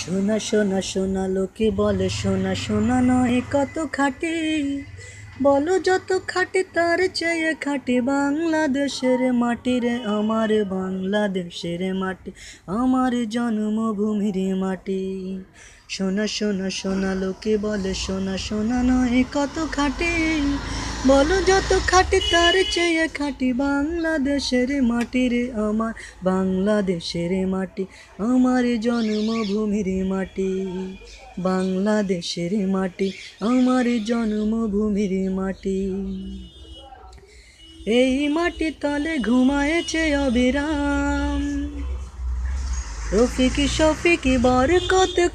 সোনা সোনা সোনা লোকে বলে সোনা সোনা নয় কত খাটে বলো যত খাটে তার চেয়ে খাটে বাংলাদেশের রে আমার বাংলাদেশের মাটি আমার জন্মভূমির মাটি সোনা সোনা সোনা লোকে বলে সোনা সোনা নয় কত খাটে বলো যত খাটি তার চেয়ে খাটি বাংলাদেশের মাটি রে আমার বাংলাদেশের মাটি আমার জন্মভূমির মাটি বাংলাদেশের মাটি আমার জন্মভূমির মাটি এই মাটি তলে ঘুমায়েছে অবিরাম রফিকি শফিকি বার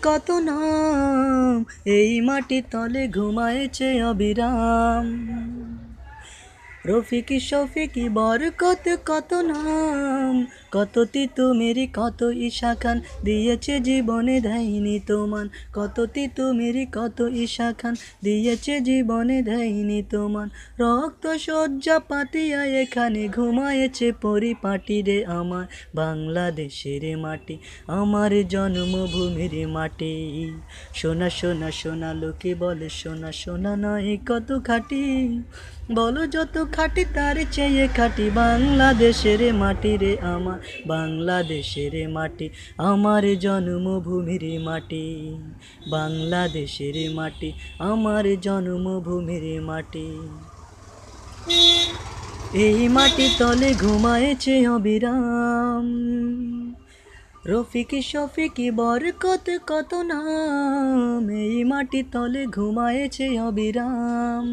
কত নাম এই মাটি তলে ঘুমায়েছে অবিরাম রফিকি শফিকি বর কত কত নাম কত মেরি কত ঈশা খান দিয়েছে জীবনে ধাইনি তোমান কত মেরি কত ঈশা খান দিয়েছে জীবনে ধাইনি তোমান রক্ত শয্যা পাতিয়া এখানে ঘুমায়েছে পরিপাটি রে আমার বাংলাদেশের মাটি আমার জন্মভূমির মাটি সোনা সোনা সোনা লোকে বলে সোনা সোনা নয় কত খাটি বলো যত খাটি তার চেয়ে খাটি বাংলাদেশের মাটি রে আমার বাংলাদেশের মাটি আমার জন্মভূমির মাটি বাংলাদেশের মাটি আমার জন্মভূমির মাটি এই মাটি তলে ঘুমায়েছে অবিরাম শফিকি বর বরকত কত নাম এই মাটি তলে ঘুমায়েছে অবিরাম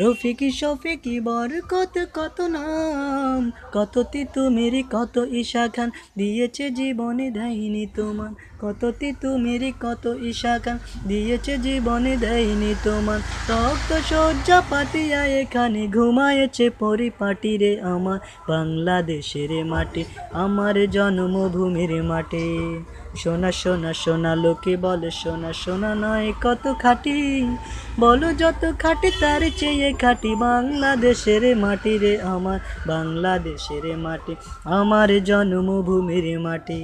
রফিকি শফিকি বর কত কত নাম কত তিতুমিরি কত ঈশা খান দিয়েছে জীবনে দেয়নি তোমার কত তিতুমিরি কত ঈশা খান দিয়েছে জীবনে দেয়নি তোমার রক্ত শয্যা পাতিয়া এখানে ঘুমায়েছে পরিপাটি রে আমার বাংলাদেশের মাটি আমার জন্মভূমির মাটি সোনা সোনা সোনা লোকে বলে সোনা সোনা নয় কত খাটি বলো যত খাটি তার চেয়ে দিয়ে খাটি বাংলাদেশের মাটি রে আমার বাংলাদেশের মাটি আমার জন্মভূমির মাটি